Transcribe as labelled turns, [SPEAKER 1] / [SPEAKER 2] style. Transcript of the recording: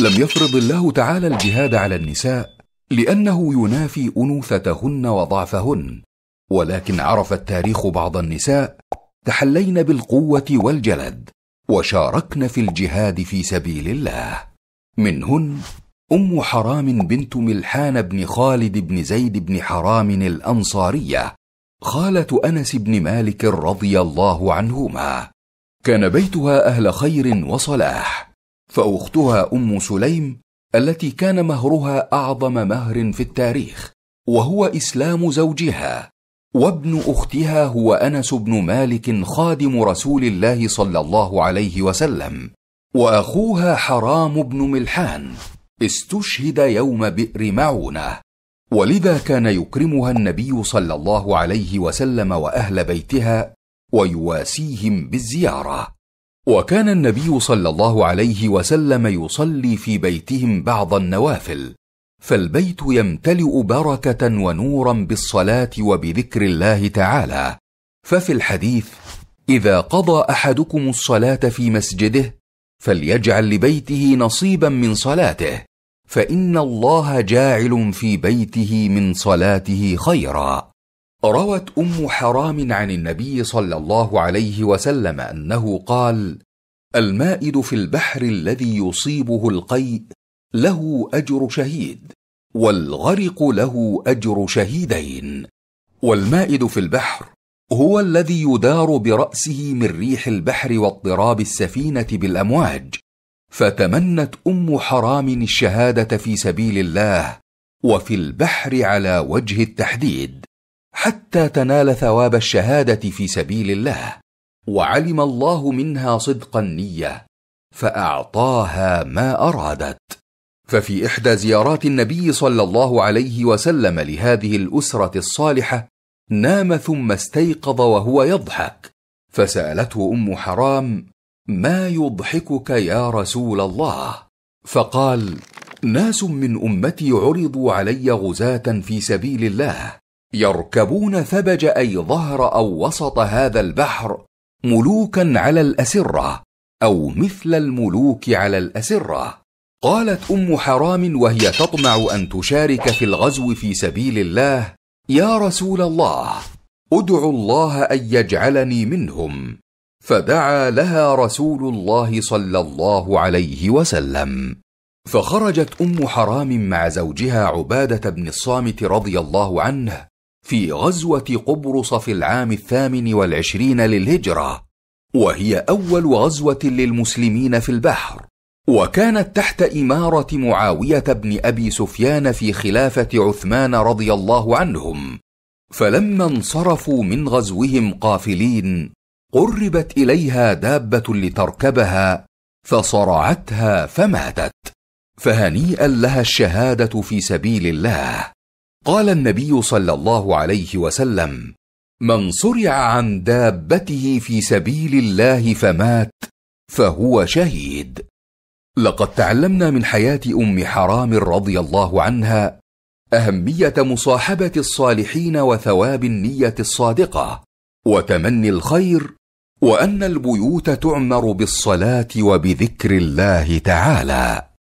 [SPEAKER 1] لم يفرض الله تعالى الجهاد على النساء لانه ينافي انوثتهن وضعفهن ولكن عرف التاريخ بعض النساء تحلين بالقوه والجلد وشاركن في الجهاد في سبيل الله منهن ام حرام بنت ملحان بن خالد بن زيد بن حرام الانصاريه خاله انس بن مالك رضي الله عنهما كان بيتها اهل خير وصلاح فاختها ام سليم التي كان مهرها اعظم مهر في التاريخ وهو اسلام زوجها وابن اختها هو انس بن مالك خادم رسول الله صلى الله عليه وسلم واخوها حرام بن ملحان استشهد يوم بئر معونه ولذا كان يكرمها النبي صلى الله عليه وسلم واهل بيتها ويواسيهم بالزياره وكان النبي صلى الله عليه وسلم يصلي في بيتهم بعض النوافل فالبيت يمتلئ بركه ونورا بالصلاه وبذكر الله تعالى ففي الحديث اذا قضى احدكم الصلاه في مسجده فليجعل لبيته نصيبا من صلاته فان الله جاعل في بيته من صلاته خيرا روت ام حرام عن النبي صلى الله عليه وسلم انه قال المائد في البحر الذي يصيبه القيء له اجر شهيد والغرق له اجر شهيدين والمائد في البحر هو الذي يدار براسه من ريح البحر واضطراب السفينه بالامواج فتمنت ام حرام الشهاده في سبيل الله وفي البحر على وجه التحديد حتى تنال ثواب الشهاده في سبيل الله وعلم الله منها صدق النيه فاعطاها ما ارادت ففي احدى زيارات النبي صلى الله عليه وسلم لهذه الاسره الصالحه نام ثم استيقظ وهو يضحك فسالته ام حرام ما يضحكك يا رسول الله فقال ناس من امتي عرضوا علي غزاه في سبيل الله يركبون ثبج اي ظهر او وسط هذا البحر ملوكا على الاسره او مثل الملوك على الاسره قالت ام حرام وهي تطمع ان تشارك في الغزو في سبيل الله يا رسول الله ادع الله ان يجعلني منهم فدعا لها رسول الله صلى الله عليه وسلم فخرجت ام حرام مع زوجها عباده بن الصامت رضي الله عنه في غزوة قبرص في العام الثامن والعشرين للهجرة، وهي أول غزوة للمسلمين في البحر، وكانت تحت إمارة معاوية بن أبي سفيان في خلافة عثمان رضي الله عنهم، فلما انصرفوا من غزوهم قافلين، قربت إليها دابة لتركبها، فصرعتها فماتت، فهنيئا لها الشهادة في سبيل الله. قال النبي صلى الله عليه وسلم من صرع عن دابته في سبيل الله فمات فهو شهيد لقد تعلمنا من حياه ام حرام رضي الله عنها اهميه مصاحبه الصالحين وثواب النيه الصادقه وتمني الخير وان البيوت تعمر بالصلاه وبذكر الله تعالى